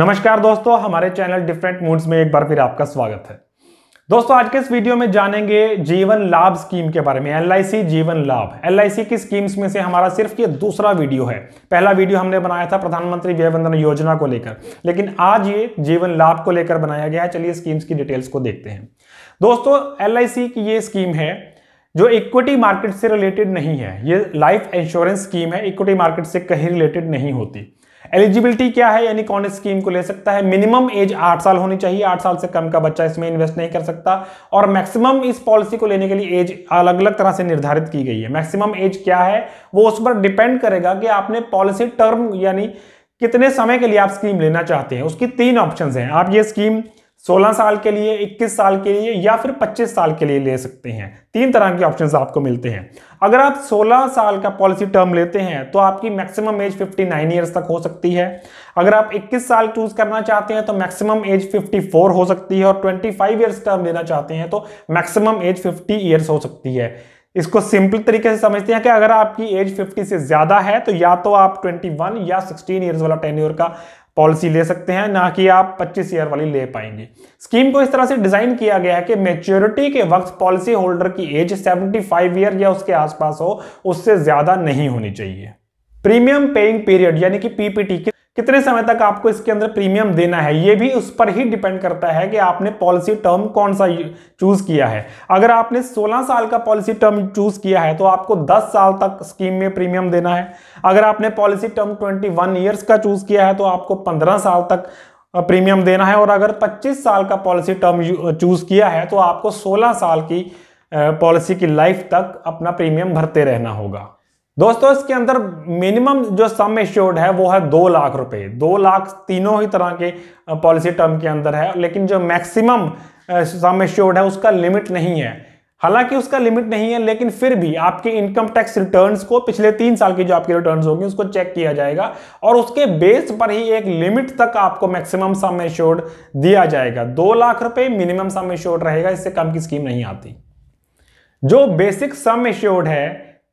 नमस्कार दोस्तों हमारे चैनल डिफरेंट मूड्स में एक बार फिर आपका स्वागत है दोस्तों आज के इस वीडियो में जानेंगे जीवन लाभ स्कीम के बारे में एल जीवन लाभ एल की स्कीम्स में से हमारा सिर्फ ये दूसरा वीडियो है पहला वीडियो हमने बनाया था प्रधानमंत्री व्यय वंदन योजना को लेकर लेकिन आज ये जीवन लाभ को लेकर बनाया गया है चलिए स्कीम्स की डिटेल्स को देखते हैं दोस्तों एल की ये स्कीम है जो इक्विटी मार्केट से रिलेटेड नहीं है ये लाइफ इंश्योरेंस स्कीम है इक्विटी मार्केट से कहीं रिलेटेड नहीं होती एलिजिबिलिटी क्या है यानी कौन इस स्कीम को ले सकता है मिनिमम एज आठ साल होनी चाहिए आठ साल से कम का बच्चा इसमें इन्वेस्ट नहीं कर सकता और मैक्सिमम इस पॉलिसी को लेने के लिए एज अलग अलग तरह से निर्धारित की गई है मैक्सिमम एज क्या है वो उस पर डिपेंड करेगा कि आपने पॉलिसी टर्म यानी कितने समय के लिए आप स्कीम लेना चाहते हैं उसकी तीन ऑप्शन हैं आप ये स्कीम 16 साल के लिए 21 साल के लिए या फिर 25 साल के लिए ले सकते हैं तीन तरह के ऑप्शंस आपको मिलते हैं अगर आप 16 साल का पॉलिसी टर्म लेते हैं तो आपकी मैक्सिमम एज 59 इयर्स तक हो सकती है अगर आप 21 साल चूज करना चाहते हैं तो मैक्सिमम एज 54 हो सकती है और 25 ईयर्स टर्म लेना चाहते हैं तो मैक्सिमम एज फिफ्टी ईयर्स हो सकती है इसको सिंपल तरीके से समझते हैं कि अगर आपकी एज 50 से ज़्यादा है तो या तो आप 21 या 16 इयर्स वाला टेन्योर का पॉलिसी ले सकते हैं ना कि आप 25 ईयर वाली ले पाएंगे स्कीम को इस तरह से डिजाइन किया गया है कि मेच्योरिटी के वक्त पॉलिसी होल्डर की एज 75 ईयर या उसके आसपास हो उससे ज्यादा नहीं होनी चाहिए प्रीमियम पेइंग पीरियड यानी कि पीपीटी के कितने समय तक आपको इसके अंदर प्रीमियम देना है ये भी उस पर ही डिपेंड करता है कि आपने पॉलिसी टर्म कौन सा चूज किया है अगर आपने 16 साल का पॉलिसी टर्म चूज किया है तो आपको 10 साल तक स्कीम में प्रीमियम देना है अगर आपने पॉलिसी टर्म 21 इयर्स का चूज किया है तो आपको 15 साल तक प्रीमियम देना है और अगर पच्चीस साल का पॉलिसी टर्म चूज किया है तो आपको सोलह साल की पॉलिसी की लाइफ तक अपना प्रीमियम भरते रहना होगा दोस्तों इसके अंदर मिनिमम जो सम एश्योर्ड है वो है दो लाख रुपए दो लाख तीनों ही तरह के पॉलिसी टर्म के अंदर है लेकिन जो मैक्सिमम सम एश्योर्ड है उसका लिमिट नहीं है हालांकि उसका लिमिट नहीं है लेकिन फिर भी आपके इनकम टैक्स रिटर्न्स को पिछले तीन साल की जो आपकी रिटर्न्स होगी उसको चेक किया जाएगा और उसके बेस पर ही एक लिमिट तक आपको मैक्सिमम सम एश्योर्ड दिया जाएगा दो लाख रुपए मिनिमम सम एश्योर्ड रहेगा इससे कम की स्कीम नहीं आती जो बेसिक सम एश्योर्ड है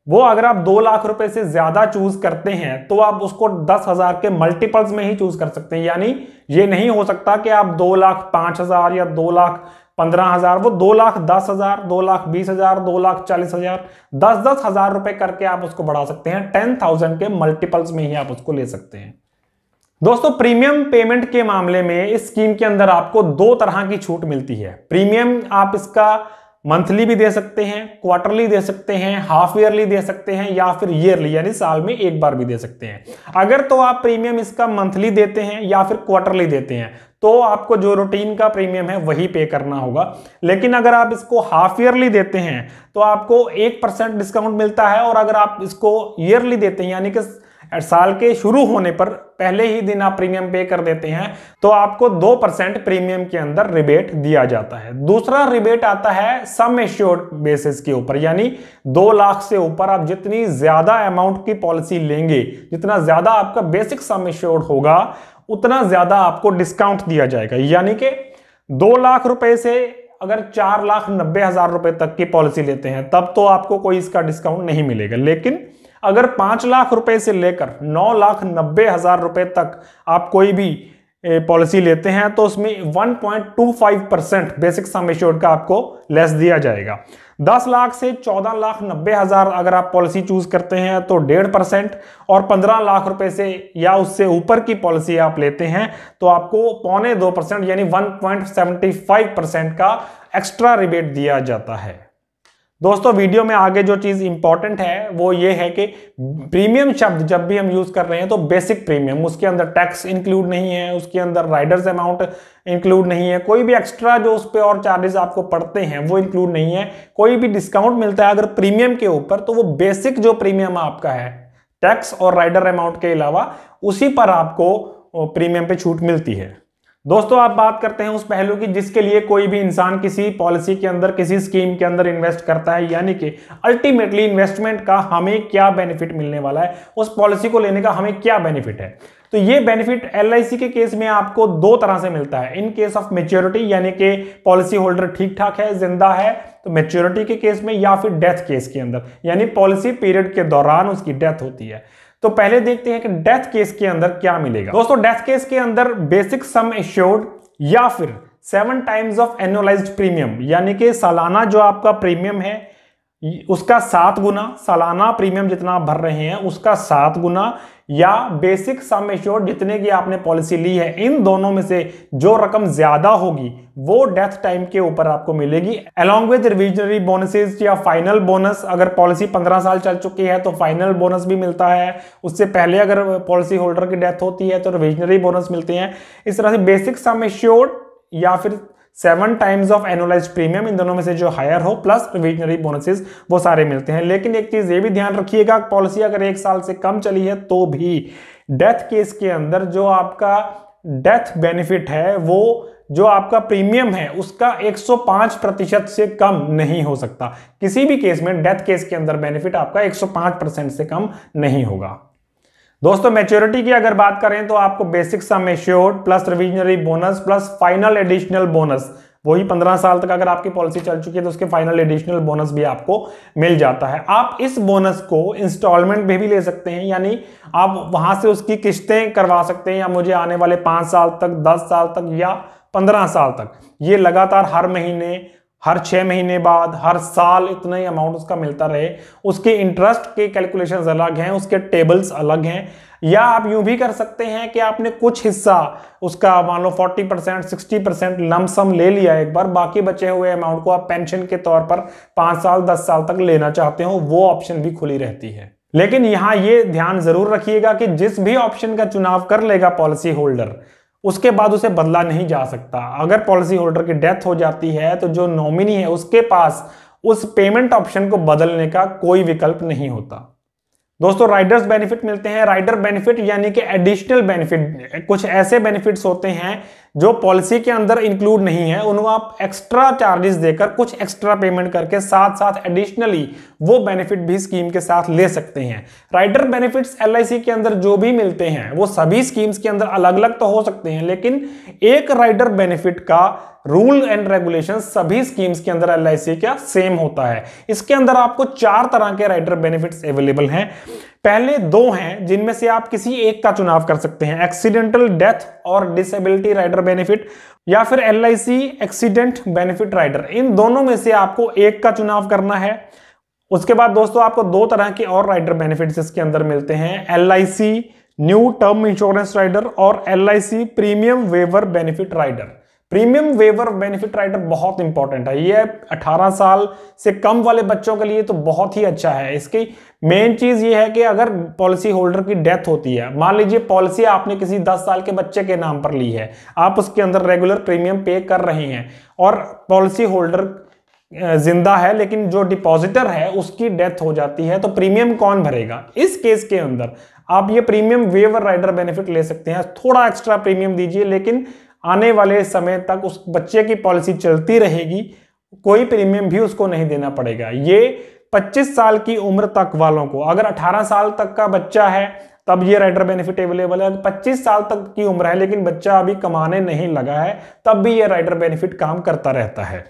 वो अगर आप दो लाख रुपए से ज्यादा चूज करते हैं तो आप उसको दस हजार के मल्टीपल्स में ही चूज कर सकते हैं यानी ये नहीं हो सकता कि आप दो लाख पांच हजार या दो लाख पंद्रह हजार वो दो लाख दस हजार दो लाख बीस हजार दो लाख चालीस हजार दस दस हजार रुपए करके आप उसको बढ़ा सकते हैं टेन थाउजेंड के मल्टीपल्स में ही आप उसको ले सकते हैं दोस्तों प्रीमियम पेमेंट के मामले में इस स्कीम के अंदर आपको दो तरह की छूट मिलती है प्रीमियम आप इसका मंथली भी दे सकते हैं क्वार्टरली दे सकते हैं हाफ ईयरली दे सकते हैं या फिर ईयरली यानी साल में एक बार भी दे सकते हैं अगर तो आप प्रीमियम इसका मंथली देते हैं या फिर क्वार्टरली देते हैं तो आपको जो रूटीन का प्रीमियम है वही पे करना होगा लेकिन अगर आप इसको हाफ ईयरली देते हैं तो आपको एक परसेंट डिस्काउंट मिलता है और अगर आप इसको ईयरली देते हैं यानी कि साल के शुरू होने पर पहले ही दिन आप प्रीमियम पे कर देते हैं तो आपको दो परसेंट प्रीमियम के अंदर रिबेट दिया जाता है दूसरा रिबेट आता है सम एश्योर्ड बेसिस के ऊपर यानी दो लाख से ऊपर आप जितनी ज्यादा अमाउंट की पॉलिसी लेंगे जितना ज्यादा आपका बेसिक सम एश्योर्ड होगा उतना ज्यादा आपको डिस्काउंट दिया जाएगा यानी कि दो लाख रुपए से अगर चार लाख नब्बे हजार रुपए तक की पॉलिसी लेते हैं तब तो आपको कोई इसका डिस्काउंट नहीं मिलेगा लेकिन अगर पांच लाख रुपए से लेकर नौ लाख नब्बे हजार रुपए तक आप कोई भी पॉलिसी लेते हैं तो उसमें 1.25 परसेंट बेसिक सम एश्योर्ड का आपको लेस दिया जाएगा 10 लाख से 14 लाख नब्बे हज़ार अगर आप पॉलिसी चूज करते हैं तो डेढ़ परसेंट और 15 लाख रुपए से या उससे ऊपर की पॉलिसी आप लेते हैं तो आपको पौने दो परसेंट यानी 1.75 परसेंट का एक्स्ट्रा रिबेट दिया जाता है दोस्तों वीडियो में आगे जो चीज इंपॉर्टेंट है वो ये है कि प्रीमियम शब्द जब भी हम यूज कर रहे हैं तो बेसिक प्रीमियम उसके अंदर टैक्स इंक्लूड नहीं है उसके अंदर राइडर्स अमाउंट इंक्लूड नहीं है कोई भी एक्स्ट्रा जो उस पर और चार्जेस आपको पड़ते हैं वो इंक्लूड नहीं है कोई भी डिस्काउंट मिलता है अगर प्रीमियम के ऊपर तो वो बेसिक जो प्रीमियम आपका है टैक्स और राइडर अमाउंट के अलावा उसी पर आपको प्रीमियम पे छूट मिलती है दोस्तों आप बात करते हैं उस पहलू की जिसके लिए कोई भी इंसान किसी पॉलिसी के अंदर किसी स्कीम के अंदर इन्वेस्ट करता है यानी कि अल्टीमेटली इन्वेस्टमेंट का हमें क्या बेनिफिट मिलने वाला है उस पॉलिसी को लेने का हमें क्या बेनिफिट है तो ये बेनिफिट एल के केस में आपको दो तरह से मिलता है इन केस ऑफ मेच्योरिटी यानी कि पॉलिसी होल्डर ठीक ठाक है जिंदा है तो मेच्योरिटी के केस में या फिर डेथ केस के अंदर यानी पॉलिसी पीरियड के दौरान उसकी डेथ होती है तो पहले देखते हैं कि डेथ केस के अंदर क्या मिलेगा दोस्तों डेथ केस के अंदर बेसिक सम एश्योर्ड या फिर seven times of annualise premium यानी कि सालाना जो आपका प्रीमियम है उसका सात गुना सालाना प्रीमियम जितना आप भर रहे हैं उसका सात गुना या बेसिक सम एश्योर जितने की आपने पॉलिसी ली है इन दोनों में से जो रकम ज्यादा होगी वो डेथ टाइम के ऊपर आपको मिलेगी अलॉन्ग विद रिविजनरी बोनसेस या फाइनल बोनस अगर पॉलिसी 15 साल चल चुकी है तो फाइनल बोनस भी मिलता है उससे पहले अगर पॉलिसी होल्डर की डेथ होती है तो रिविजनरी बोनस मिलते हैं इस तरह से बेसिक सम एश्योर या फिर seven times of annualise premium इन दोनों में से जो हायर हो प्लस प्रोविजनरी बोनसेस वो सारे मिलते हैं लेकिन एक चीज ये भी ध्यान रखिएगा पॉलिसी अगर एक साल से कम चली है तो भी डेथ केस के अंदर जो आपका डेथ बेनिफिट है वो जो आपका प्रीमियम है उसका 105 प्रतिशत से कम नहीं हो सकता किसी भी केस में डेथ केस के अंदर बेनिफिट आपका 105 परसेंट से कम नहीं होगा दोस्तों मेच्योरिटी की अगर बात करें तो आपको basic sum assured plus revisionary bonus plus final additional bonus वही पंद्रह साल तक अगर आपकी पॉलिसी चल चुकी है तो उसके फाइनल एडिशनल बोनस भी आपको मिल जाता है आप इस बोनस को इंस्टॉलमेंट में भी ले सकते हैं यानी आप वहां से उसकी किस्तें करवा सकते हैं या मुझे आने वाले पांच साल तक दस साल तक या पंद्रह साल तक ये लगातार हर महीने हर छः महीने बाद हर साल इतना ही अमाउंट उसका मिलता रहे उसके इंटरेस्ट के कैलकुलेशन अलग हैं उसके टेबल्स अलग हैं या आप यूं भी कर सकते हैं कि आपने कुछ हिस्सा उसका मान लो 40 परसेंट सिक्सटी परसेंट लमसम ले लिया एक बार बाकी बचे हुए अमाउंट को आप पेंशन के तौर पर पाँच साल दस साल तक लेना चाहते हो वो ऑप्शन भी खुली रहती है लेकिन यहाँ ये ध्यान जरूर रखिएगा कि जिस भी ऑप्शन का चुनाव कर लेगा पॉलिसी होल्डर उसके बाद उसे बदला नहीं जा सकता अगर पॉलिसी होल्डर की डेथ हो जाती है तो जो नॉमिनी है उसके पास उस पेमेंट ऑप्शन को बदलने का कोई विकल्प नहीं होता दोस्तों राइडर्स बेनिफिट मिलते हैं राइडर बेनिफिट यानी कि एडिशनल बेनिफिट कुछ ऐसे बेनिफिट्स होते हैं जो पॉलिसी के अंदर इंक्लूड नहीं है उनको आप एक्स्ट्रा चार्जेस देकर कुछ एक्स्ट्रा पेमेंट करके साथ साथ एडिशनली वो बेनिफिट भी स्कीम के साथ ले सकते हैं राइडर बेनिफिट्स एल के अंदर जो भी मिलते हैं वो सभी स्कीम्स के अंदर अलग अलग तो हो सकते हैं लेकिन एक राइडर बेनिफिट का रूल एंड रेगुलेशन सभी स्कीम्स के अंदर एल का सेम होता है इसके अंदर आपको चार तरह के राइडर बेनिफिट्स अवेलेबल हैं पहले दो हैं जिनमें से आप किसी एक का चुनाव कर सकते हैं एक्सीडेंटल डेथ और डिसेबिलिटी राइडर बेनिफिट या फिर एल एक्सीडेंट बेनिफिट राइडर इन दोनों में से आपको एक का चुनाव करना है उसके बाद दोस्तों आपको दो तरह के और राइडर बेनिफिट्स इसके अंदर मिलते हैं L new term insurance rider और L premium waiver benefit rider premium waiver benefit rider बहुत इंपॉर्टेंट है ये 18 साल से कम वाले बच्चों के लिए तो बहुत ही अच्छा है इसकी मेन चीज ये है कि अगर पॉलिसी होल्डर की डेथ होती है मान लीजिए पॉलिसी आपने किसी 10 साल के बच्चे के नाम पर ली है आप उसके अंदर रेगुलर प्रीमियम पे कर रहे हैं और पॉलिसी होल्डर जिंदा है लेकिन जो डिपॉजिटर है उसकी डेथ हो जाती है तो प्रीमियम कौन भरेगा इस केस के अंदर आप ये प्रीमियम वेवर राइडर बेनिफिट ले सकते हैं थोड़ा एक्स्ट्रा प्रीमियम दीजिए लेकिन आने वाले समय तक उस बच्चे की पॉलिसी चलती रहेगी कोई प्रीमियम भी उसको नहीं देना पड़ेगा ये 25 साल की उम्र तक वालों को अगर 18 साल तक का बच्चा है तब ये राइटर बेनिफिट अवेलेबल है पच्चीस साल तक की उम्र है लेकिन बच्चा अभी कमाने नहीं लगा है तब भी ये राइटर बेनिफिट काम करता रहता है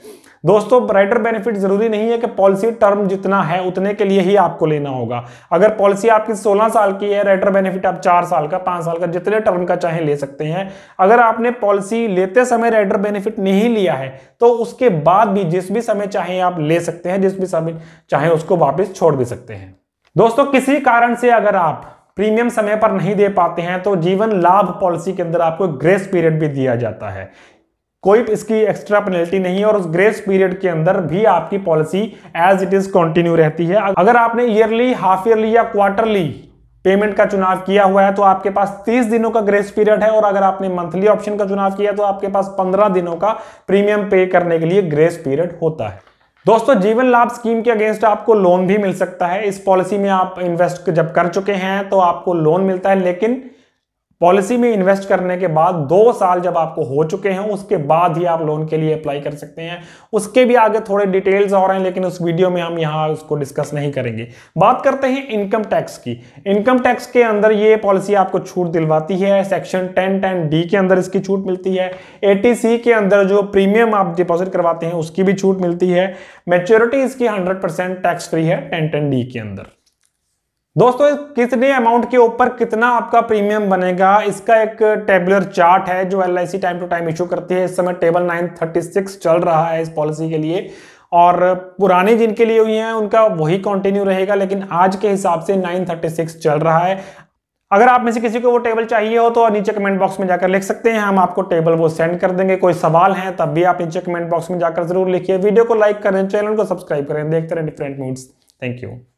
दोस्तों राइटर बेनिफिट जरूरी नहीं है कि पॉलिसी टर्म जितना है उतने के लिए ही आपको लेना होगा अगर पॉलिसी आपकी 16 साल की है राइटर बेनिफिट आप 4 साल का 5 साल का जितने टर्म का चाहे ले सकते हैं अगर आपने पॉलिसी लेते समय राइटर बेनिफिट नहीं लिया है तो उसके बाद भी जिस भी समय चाहे आप ले सकते हैं जिस भी समय चाहे उसको वापिस छोड़ भी सकते हैं दोस्तों किसी कारण से अगर आप प्रीमियम समय पर नहीं दे पाते हैं तो जीवन लाभ पॉलिसी के अंदर आपको ग्रेस पीरियड भी दिया जाता है कोई इसकी एक्स्ट्रा पेनल्टी नहीं है और उस ग्रेस पीरियड के अंदर भी आपकी policy as it is continue रहती है अगर आपने ईयरली हाफ ईयरली या क्वार्टरली पेमेंट का चुनाव किया हुआ है तो आपके पास 30 दिनों का ग्रेस पीरियड है और अगर आपने मंथली ऑप्शन का चुनाव किया तो आपके पास 15 दिनों का प्रीमियम पे करने के लिए ग्रेस पीरियड होता है दोस्तों जीवन लाभ स्कीम के अगेंस्ट आपको लोन भी मिल सकता है इस पॉलिसी में आप इन्वेस्ट जब कर चुके हैं तो आपको लोन मिलता है लेकिन पॉलिसी में इन्वेस्ट करने के बाद दो साल जब आपको हो चुके हैं उसके बाद ही आप लोन के लिए अप्लाई कर सकते हैं उसके भी आगे थोड़े डिटेल्स और हैं लेकिन उस वीडियो में हम यहां उसको डिस्कस नहीं करेंगे बात करते हैं इनकम टैक्स की इनकम टैक्स के अंदर ये पॉलिसी आपको छूट दिलवाती है सेक्शन टेन टेन डी के अंदर इसकी छूट मिलती है ए के अंदर जो प्रीमियम आप डिपॉजिट करवाते हैं उसकी भी छूट मिलती है मेच्योरिटी इसकी हंड्रेड टैक्स फ्री है टेन टेन डी के अंदर दोस्तों कितने अमाउंट के ऊपर कितना आपका प्रीमियम बनेगा इसका एक टेबुलर चार्ट है जो L time to time issue करती है इस समय टेबल नाइन थर्टी सिक्स चल रहा है इस पॉलिसी के लिए और पुराने जिनके लिए हुई हैं उनका वही कंटिन्यू रहेगा लेकिन आज के हिसाब से 936 चल रहा है अगर आप में से किसी को वो टेबल चाहिए हो तो नीचे कमेंट बॉक्स में जाकर लिख सकते हैं हम आपको टेबल वो सेंड कर देंगे कोई सवाल है तब भी आप नीचे कमेंट बॉक्स में जाकर जरूर लिखिए वीडियो को लाइक करें चैनल को सब्सक्राइब करें देखते रहें डिफरेंट मूड्स थैंक यू